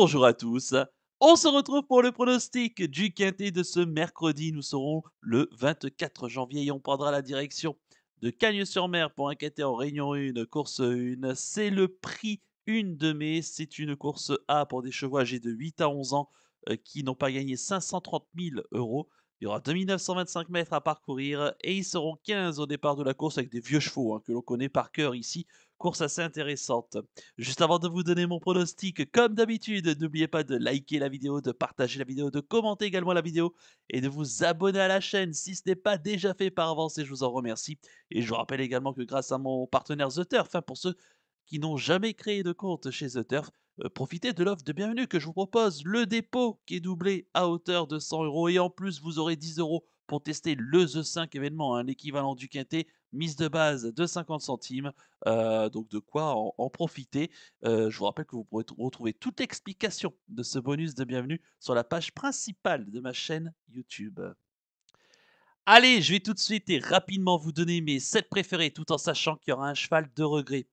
bonjour à tous. On se retrouve pour le pronostic du quintet de ce mercredi. Nous serons le 24 janvier et on prendra la direction de Cagnes-sur-Mer pour un quintet en Réunion 1, course 1. C'est le prix 1 de mai. C'est une course A pour des chevaux âgés de 8 à 11 ans euh, qui n'ont pas gagné 530 000 euros. Il y aura 2925 mètres à parcourir et ils seront 15 au départ de la course avec des vieux chevaux hein, que l'on connaît par cœur ici. Course assez intéressante. Juste avant de vous donner mon pronostic, comme d'habitude, n'oubliez pas de liker la vidéo, de partager la vidéo, de commenter également la vidéo et de vous abonner à la chaîne si ce n'est pas déjà fait par avance et je vous en remercie. Et je vous rappelle également que grâce à mon partenaire The Turf, hein, pour ceux qui n'ont jamais créé de compte chez The Turf, euh, profitez de l'offre de bienvenue que je vous propose, le dépôt qui est doublé à hauteur de 100 euros et en plus vous aurez 10 euros pour tester le The 5 événement, un hein, l'équivalent du Quintet, mise de base de 50 centimes. Euh, donc de quoi en, profiter. Euh, je vous rappelle que vous pourrez retrouver toute explication de ce bonus de bienvenue sur la page principale de ma chaîne YouTube. Allez, je vais tout de suite et rapidement vous donner mes 7 préférés tout en sachant qu'il y aura un cheval de regret.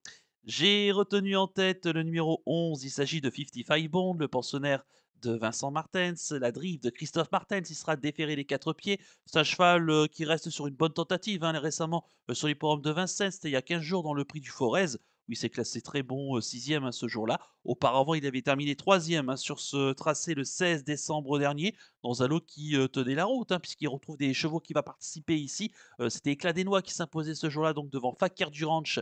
J'ai retenu en tête le numéro 11, il s'agit de 55 Bond, le pensionnaire de Vincent Martens, la drive de Christophe Martens, il sera déféré les quatre pieds. C'est un cheval euh, qui reste sur une bonne tentative. Hein, récemment, euh, sur les forums de Vincent, c'était il y a 15 jours dans le prix du Forez, où il s'est classé très bon euh, sixième hein, ce jour-là. Auparavant, il avait terminé troisième hein, sur ce tracé le 16 décembre dernier, dans un lot qui tenait la route, puisqu'il retrouve des chevaux qui va participer ici. c'était Éclat des Noix qui s'imposait ce jour-là, donc devant Fakir du Ranch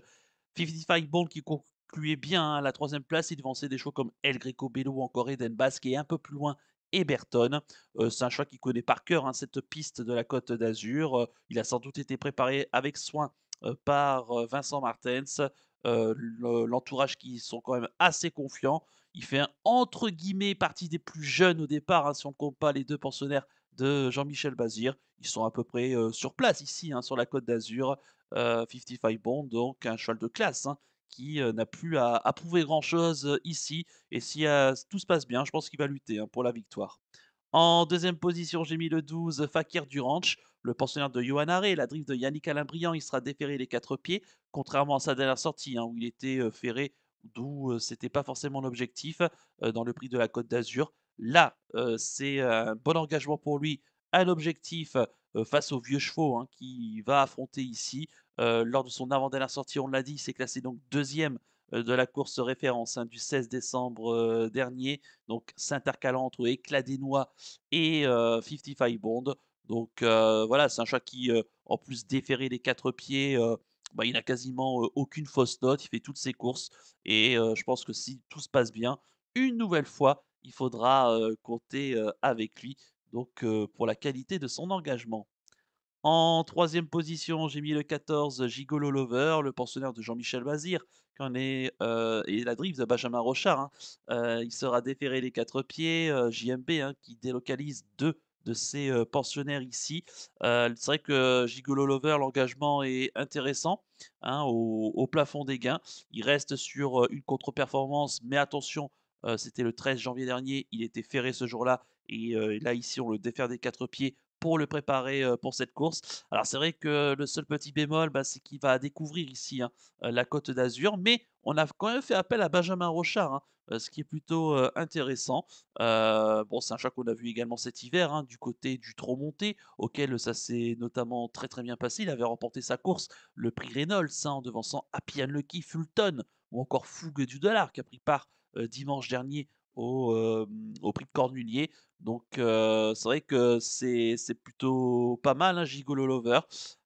55 Ball qui concluait bien hein, à la troisième place, il devançait des choix comme El Greco Bello ou encore Eden Basque et un peu plus loin Eberton. Euh, c'est un choix qui connaît par cœur hein, cette piste de la Côte d'Azur. Euh, il a sans doute été préparé avec soin euh, par Vincent Martens. L'entourage qui sont quand même assez confiants. Il fait entre guillemets partie des plus jeunes au départ, hein, si on ne compte pas les deux pensionnaires de Jean-Michel Bazir. Ils sont à peu près sur place ici, sur la Côte d'Azur. 55 euh, Bond, donc un cheval de classe, hein, qui euh, n'a plus à, prouver grand-chose euh, ici. Et si tout se passe bien, je pense qu'il va lutter hein, pour la victoire. En deuxième position, j'ai mis le 12, Fakir Duranch, le pensionnaire de Johan Aré. La drift de Yannick Alain Briand, il sera déféré les quatre pieds, contrairement à sa dernière sortie, hein, où il était ferré, d'où c'était pas forcément l'objectif dans le prix de la Côte d'Azur. Là, c'est un bon engagement pour lui un objectif face au vieux chevaux hein, qui va affronter ici. lors de son avant-dernière sortie, on l'a dit, il s'est classé donc deuxième de la course référence hein, du 16 décembre dernier, donc s'intercalant entre Éclat des Noix et 55 Bond. Donc voilà, c'est un chat qui, en plus déféré les quatre pieds, bah, il n'a quasiment aucune fausse note, il fait toutes ses courses, et je pense que si tout se passe bien, une nouvelle fois, il faudra compter avec lui donc pour la qualité de son engagement. En troisième position, j'ai mis le 14 Gigolo Lover, le pensionnaire de Jean-Michel Bazir, qui en est, et la drift de Benjamin Rochard. Hein. il sera déféré les quatre pieds, JMB, hein, qui délocalise deux de ses pensionnaires ici. C'est vrai que Gigolo Lover, l'engagement est intéressant hein, au, au, plafond des gains. Il reste sur une contre-performance, mais attention, c'était le 13 janvier dernier, il était ferré ce jour-là, et là, ici, on le défère des quatre pieds pour le préparer pour cette course. Alors c'est vrai que le seul petit bémol, bah, c'est qu'il va découvrir ici hein, la côte d'Azur, mais on a quand même fait appel à Benjamin Rochard, hein, ce qui est plutôt intéressant. bon, c'est un chat qu'on a vu également cet hiver, hein, du côté du trop auquel ça s'est notamment très très bien passé. Il avait remporté sa course, le prix Reynolds, en devançant Appian Lucky, Fulton, ou encore Fougue du Dollar, qui a pris part dimanche dernier au, au, prix de Cornulier. Donc c'est vrai que c'est plutôt pas mal, un hein, Gigolo Lover.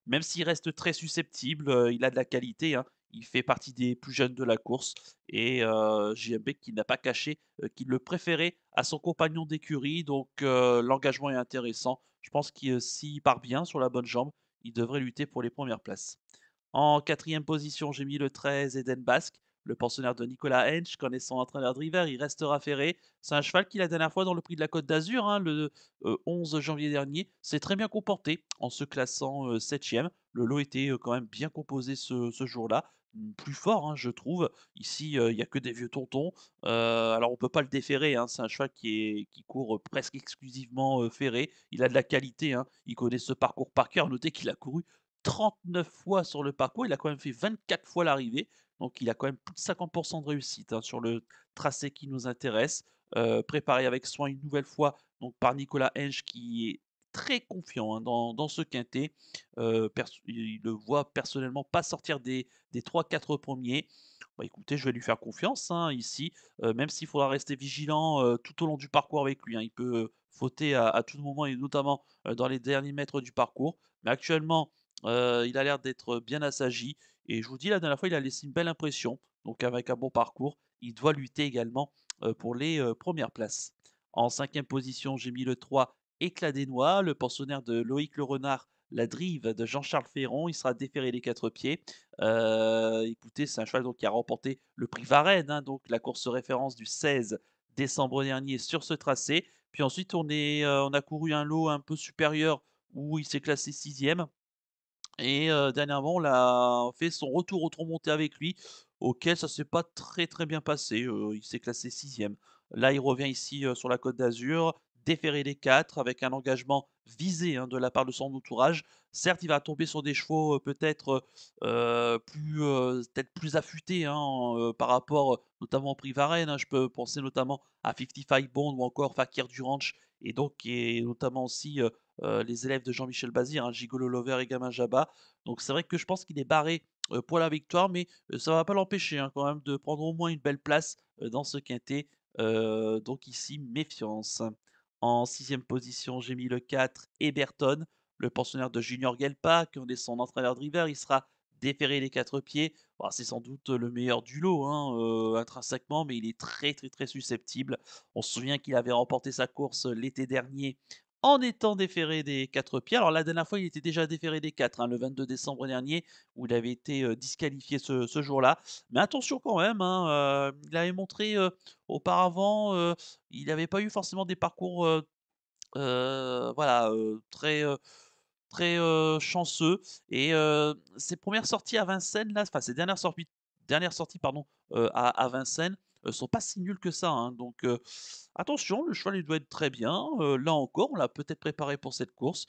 Même s'il reste très susceptible, il a de la qualité. Hein. Il fait partie des plus jeunes de la course. Et euh, JMB qui n'a pas caché qu'il le préférait à son compagnon d'écurie. Donc l'engagement est intéressant. Je pense que s'il part bien sur la bonne jambe, il devrait lutter pour les premières places. En quatrième position, j'ai mis le 13 Eden Basque. Le pensionnaire de Nicolas Hench connaissant train de driver il restera ferré. C'est un cheval qui, la dernière fois, dans le prix de la Côte d'Azur, hein, le 11 euh, janvier dernier, s'est très bien comporté en se classant euh, septième. 7 e Le lot était euh, quand même bien composé ce, jour-là plus fort, hein, je trouve. Ici, il n'y a que des vieux tontons. alors, on ne peut pas le déférer. Hein. c'est un cheval qui, court presque exclusivement ferré. Il a de la qualité. il connaît ce parcours par cœur. Notez qu'il a couru 39 fois sur le parcours. Il a quand même fait 24 fois l'arrivée. Donc il a quand même plus de 50% de réussite hein, sur le tracé qui nous intéresse. Euh, préparé avec soin une nouvelle fois donc par Nicolas Henge qui est très confiant hein, dans, ce quintet. Euh, il le voit personnellement pas sortir des, des 3-4 premiers. Bah, écoutez, je vais lui faire confiance hein, ici, euh, même s'il faudra rester vigilant tout au long du parcours avec lui. Il peut fauter à, à, tout moment et notamment dans les derniers mètres du parcours. Mais actuellement, il a l'air d'être bien assagi. Et je vous dis, la dernière fois, il a laissé une belle impression. Donc avec un bon parcours, il doit lutter également euh, pour les euh, premières places. En cinquième position, j'ai mis le 3 Éclat des Noix, le pensionnaire de Loïc Le Renard, la drive de Jean-Charles Ferron. Il sera déféré les quatre pieds. Euh, écoutez, c'est un cheval qui a remporté le prix Varennes, hein. donc la course référence du 16 décembre dernier sur ce tracé. Puis ensuite, on, est, on a couru un lot un peu supérieur où il s'est classé sixième. Et dernièrement, on a fait son retour au Montée avec lui, auquel ça s'est pas très très bien passé. il s'est classé sixième. Là, il revient ici sur la Côte d'Azur déférer les quatre avec un engagement visé hein, de la part de son entourage. Certes, il va tomber sur des chevaux peut-être plus, plus affûtés hein, par rapport notamment au prix Varenne. Hein. Je peux penser notamment à 55 Bond ou encore Fakir du et donc et notamment aussi les élèves de Jean-Michel Bazir, Gigolo Lover et Gamin Jabba. Donc c'est vrai que je pense qu'il est barré pour la victoire, mais ça ne va pas l'empêcher quand même de prendre au moins une belle place dans ce quintet. donc ici, méfiance. En sixième position, j'ai mis le 4 Eberton, le pensionnaire de Junior Gelpa, qui en est son entraîneur driver. Il sera déféré les quatre pieds. Bah, c'est sans doute le meilleur du lot, hein, euh, intrinsèquement, mais il est très très très susceptible. On se souvient qu'il avait remporté sa course l'été dernier en étant déféré des quatre pieds. Alors la dernière fois, il était déjà déféré des 4, hein, le 22 décembre dernier, où il avait été disqualifié ce, jour-là. Mais attention quand même, hein, il avait montré auparavant, il n'avait pas eu forcément des parcours voilà, très très chanceux. Et ses premières sorties à Vincennes, là, enfin ses dernières sorties, dernières sorties pardon, à, Vincennes, euh, sont pas si nuls que ça. Hein, donc euh, attention, le cheval il doit être très bien. Euh, là encore, on l'a peut-être préparé pour cette course.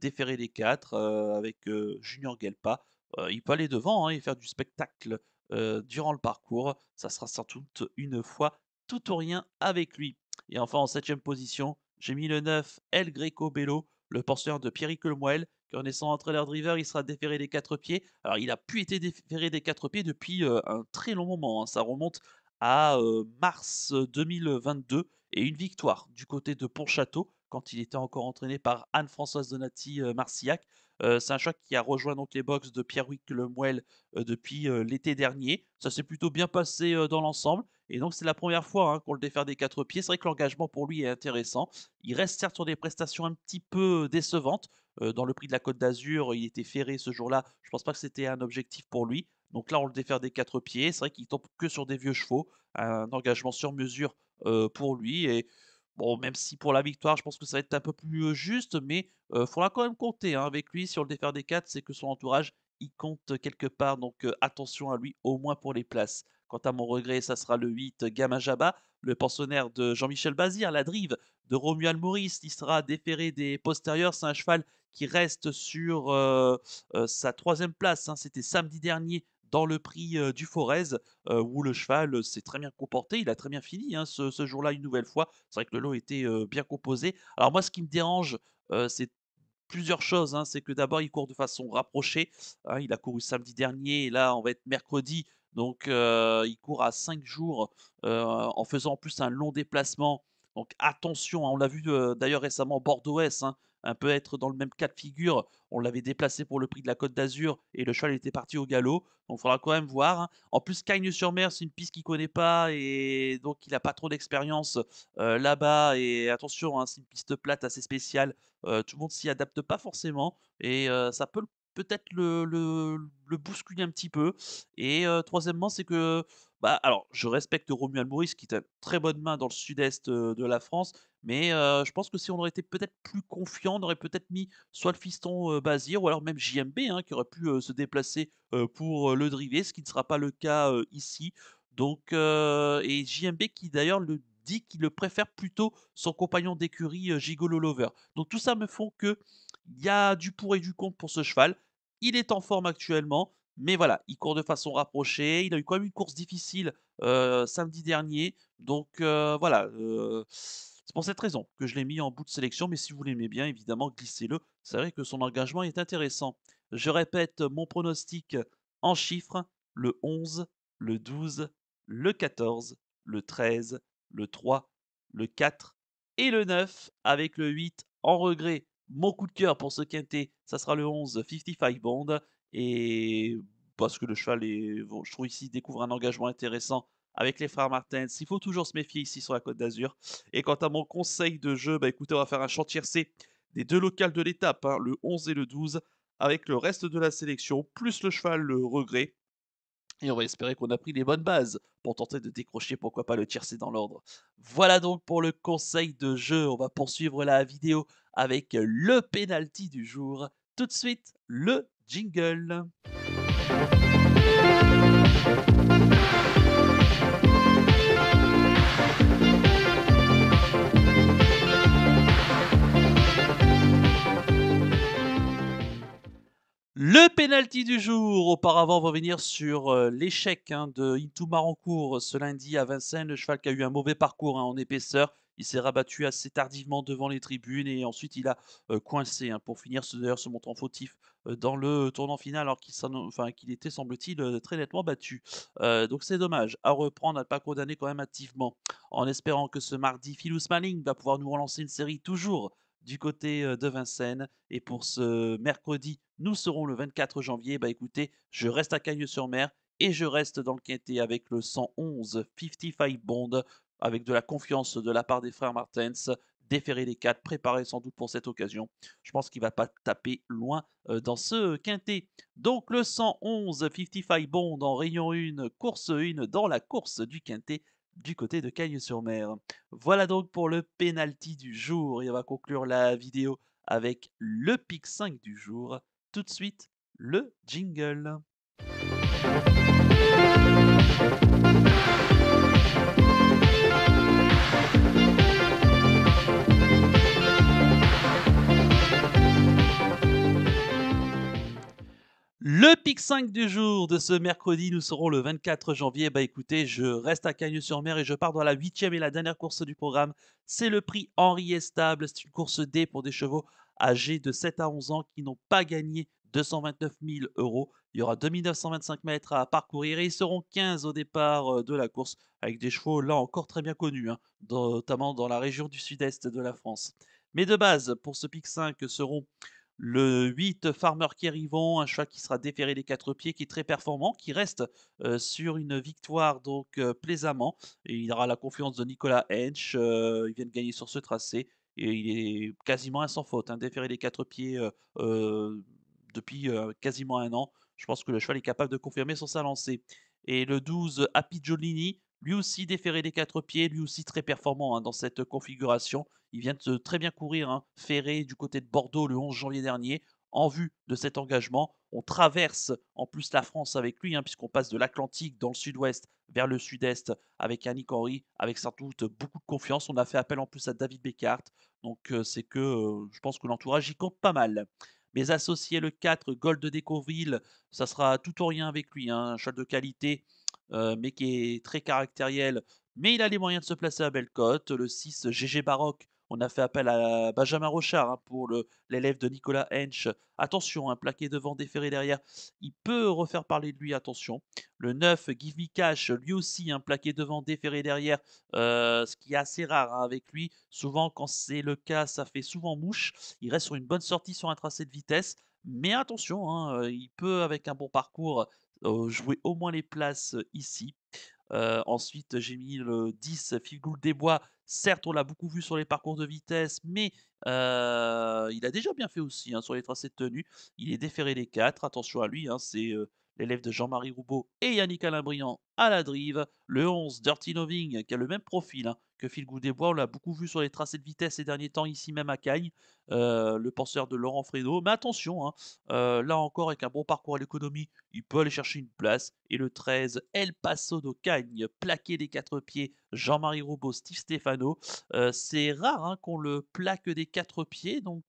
déférer les 4 avec Junior Gelpa. il peut aller devant hein, et faire du spectacle durant le parcours. Ça sera sans doute une fois tout ou rien avec lui. Et enfin, en septième position, j'ai mis le 9, El Greco Bello, le penseur de Pierre Lemuel. qui en un trailer driver, il sera déféré des quatre pieds. Alors, il a pu être déféré des quatre pieds depuis un très long moment. Hein, ça remonte à mars 2022 et une victoire du côté de Pontchâteau quand il était encore entraîné par Anne-Françoise Donati Marcillac. Euh, c'est un choix qui a rejoint donc les box de Pierre-Wick Lemuel euh, depuis euh, l'été dernier. Ça s'est plutôt bien passé dans l'ensemble. Et donc, c'est la première fois hein, qu'on le défère des quatre pieds. C'est vrai que l'engagement pour lui est intéressant. Il reste certes sur des prestations un petit peu décevantes. dans le prix de la Côte d'Azur, il était ferré ce jour-là. Je ne pense pas que c'était un objectif pour lui. Donc là, on le défère des quatre pieds. C'est vrai qu'il tombe que sur des vieux chevaux. Un engagement sur mesure pour lui. Et Bon, même si pour la victoire, je pense que ça va être un peu plus juste, mais il faudra quand même compter hein, avec lui sur le défaire des 4, c'est que son entourage il compte quelque part, donc attention à lui au moins pour les places. Quant à mon regret, ça sera le 8 Gamajaba, le pensionnaire de Jean-Michel Bazir, la drive de Romuald Maurice, il sera déféré des postérieurs. C'est un cheval qui reste sur sa troisième place. Hein. C'était samedi dernier dans le prix du Forez, où le cheval s'est très bien comporté. Il a très bien fini hein, ce, jour-là une nouvelle fois. C'est vrai que le lot était bien composé. Alors moi, ce qui me dérange, c'est plusieurs choses. Hein. C'est que d'abord, il court de façon rapprochée. Hein. il a couru samedi dernier, et là, on va être mercredi. Donc, il court à 5 jours en faisant en plus un long déplacement. Donc attention, on l'a vu d'ailleurs récemment Bordeaux-S, un peu être dans le même cas de figure. On l'avait déplacé pour le prix de la Côte d'Azur et le cheval était parti au galop. Donc il faudra quand même voir. Hein. En plus, Cagnes-sur-Mer, c'est une piste qu'il connaît pas et donc il n'a pas trop d'expérience euh, là-bas. Et attention, hein, c'est une piste plate assez spéciale. Euh, tout le monde s'y adapte pas forcément et euh, ça peut peut-être le, bousculer un petit peu. Et troisièmement, c'est que bah, alors, je respecte Romuald Maurice, qui est une très bonne main dans le sud-est de la France, mais je pense que si on aurait été peut-être plus confiant, on aurait peut-être mis soit le fiston Bazir, ou alors même JMB, hein, qui aurait pu se déplacer pour le driver, ce qui ne sera pas le cas ici. Donc, et JMB qui d'ailleurs le dit qu'il le préfère plutôt son compagnon d'écurie Gigolo Lover. Donc tout ça me font que il y a du pour et du contre pour ce cheval. Il est en forme actuellement. Mais voilà, il court de façon rapprochée. Il a eu quand même une course difficile samedi dernier. Donc voilà, c'est pour cette raison que je l'ai mis en bout de sélection. Mais si vous l'aimez bien, évidemment, glissez-le. C'est vrai que son engagement est intéressant. Je répète mon pronostic en chiffres. Le 11, le 12, le 14, le 13, le 3, le 4 et le 9. Avec le 8 en regret, mon coup de cœur pour ce quintet, ça sera le 11 55 Bond. Et parce que le cheval est, je trouve ici, découvre un engagement intéressant avec les frères Martens. Il faut toujours se méfier ici sur la Côte d'Azur. Et quant à mon conseil de jeu, bah écoutez, on va faire un chantier C des deux locales de l'étape, hein, le 11 et le 12, avec le reste de la sélection, plus le cheval, le regret. Et on va espérer qu'on a pris les bonnes bases pour tenter de décrocher, pourquoi pas, le tiercé dans l'ordre. Voilà donc pour le conseil de jeu. On va poursuivre la vidéo avec le pénalty du jour. Tout de suite, le Jingle. Le penalty du jour. Auparavant, on va venir sur euh, l'échec hein, de Intou Marancourt euh, ce lundi à Vincennes. Le cheval qui a eu un mauvais parcours hein, en épaisseur. Il s'est rabattu assez tardivement devant les tribunes et ensuite il a coincé. Hein, pour finir, d'ailleurs, se montrant fautif dans le tournant final alors qu'il était, semble-t-il, très nettement battu. donc c'est dommage. À reprendre, à ne pas condamner quand même activement. En espérant que ce mardi, Philou Smalling va pouvoir nous relancer une série toujours du côté de Vincennes. Et pour ce mercredi, nous serons le 24 janvier. Bah écoutez, je reste à Cagnes-sur-Mer et je reste dans le quintet avec le 111 55 Bond avec de la confiance de la part des frères Martens, déférer les quatre, préparé sans doute pour cette occasion. Je pense qu'il ne va pas taper loin euh, dans ce quintet. Donc le 111, 55 Bond en rayon 1, course 1 dans la course du quintet du côté de Cagnes-sur-Mer. Voilà donc pour le penalty du jour et on va conclure la vidéo avec le pic 5 du jour. Tout de suite, le jingle. Le pic 5 du jour de ce mercredi, nous serons le 24 janvier. Bah écoutez, je reste à Cagnes-sur-Mer et je pars dans la huitième et la dernière course du programme. C'est le prix Henri Estable. C'est une course D pour des chevaux âgés de 7 à 11 ans qui n'ont pas gagné 229 000 euros. Il y aura 2925 mètres à parcourir et ils seront 15 au départ euh, de la course avec des chevaux là encore très bien connus, hein, notamment dans la région du sud-est de la France. Mais de base, pour ce pic 5 seront le 8, Farmer Kerry-Von, un cheval qui sera déféré des quatre pieds, qui est très performant, qui reste euh, sur une victoire donc euh, plaisamment. il aura la confiance de Nicolas Hench. Euh, il vient de gagner sur ce tracé. Et il est quasiment à sans faute. Hein, déféré des quatre pieds depuis quasiment un an. Je pense que le cheval est capable de confirmer sur sa lancée. Et le 12, Happy lui aussi déféré des quatre pieds, lui aussi très performant hein, dans cette configuration. Il vient de très bien courir, hein, ferré du côté de Bordeaux le 11 janvier dernier, en vue de cet engagement. On traverse en plus la France avec lui, hein, puisqu'on passe de l'Atlantique dans le sud-ouest vers le sud-est avec Annie Henry, avec sans doute beaucoup de confiance. On a fait appel en plus à David Bécart, donc euh, c'est que euh, je pense que l'entourage y compte pas mal. Mais associés le 4, Gold Décoville, ça sera tout au rien avec lui, un cheval de qualité euh, mais qui est très caractériel. Mais il a les moyens de se placer à cote. Le 6, GG Baroque, on a fait appel à Benjamin Rochard hein, pour l'élève de Nicolas Hench. Attention, un hein, plaqué devant, déféré derrière. Il peut refaire parler de lui, attention. Le 9, Give Me Cash, lui aussi, un hein, plaqué devant, déféré derrière. Euh, ce qui est assez rare avec lui. Souvent, quand c'est le cas, ça fait souvent mouche. Il reste sur une bonne sortie sur un tracé de vitesse. Mais attention, euh, il peut, avec un bon parcours, jouer au moins les places ici. ensuite, j'ai mis le 10 Figoule des Bois. Certes, on l'a beaucoup vu sur les parcours de vitesse, mais il a déjà bien fait aussi hein, sur les tracés de tenue. Il est déféré les 4. Attention à lui, hein, c'est l'élève de Jean-Marie Roubaud et Yannick alain à la drive. Le 11, Dirty Noving qui a le même profil, hein, que Phil Goudébois, on l'a beaucoup vu sur les tracés de vitesse ces derniers temps, ici même à Cagnes, euh, le penseur de Laurent Fredo, Mais attention, hein, euh, là encore, avec un bon parcours à l'économie, il peut aller chercher une place. Et le 13, El Paso de Cagnes, plaqué des quatre pieds, Jean-Marie Robot, Steve Stefano. Euh, c'est rare hein, qu'on le plaque des quatre pieds, donc...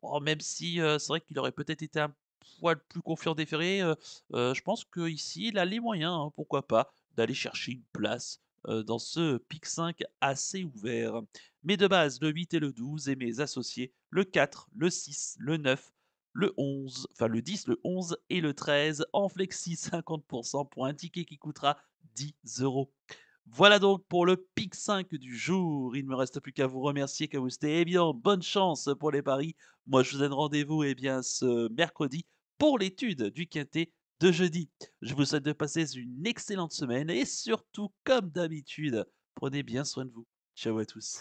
Oh, même si c'est vrai qu'il aurait peut-être été un poil plus confiant des je pense qu'ici, il a les moyens, hein, pourquoi pas, d'aller chercher une place euh, dans ce pic 5 assez ouvert. Mais de base, le 8 et le 12 et mes associés, le 4, le 6, le 9, le 11, enfin le 10, le 11 et le 13 en flexi 50% pour un ticket qui coûtera 10 euros. Voilà donc pour le pic 5 du jour. Il ne me reste plus qu'à vous remercier, qu'à vous bonne chance pour les paris. Moi, je vous donne rendez-vous eh bien, ce mercredi pour l'étude du Quintet de jeudi. Je vous souhaite de passer une excellente semaine et surtout, comme d'habitude, prenez bien soin de vous. Ciao à tous.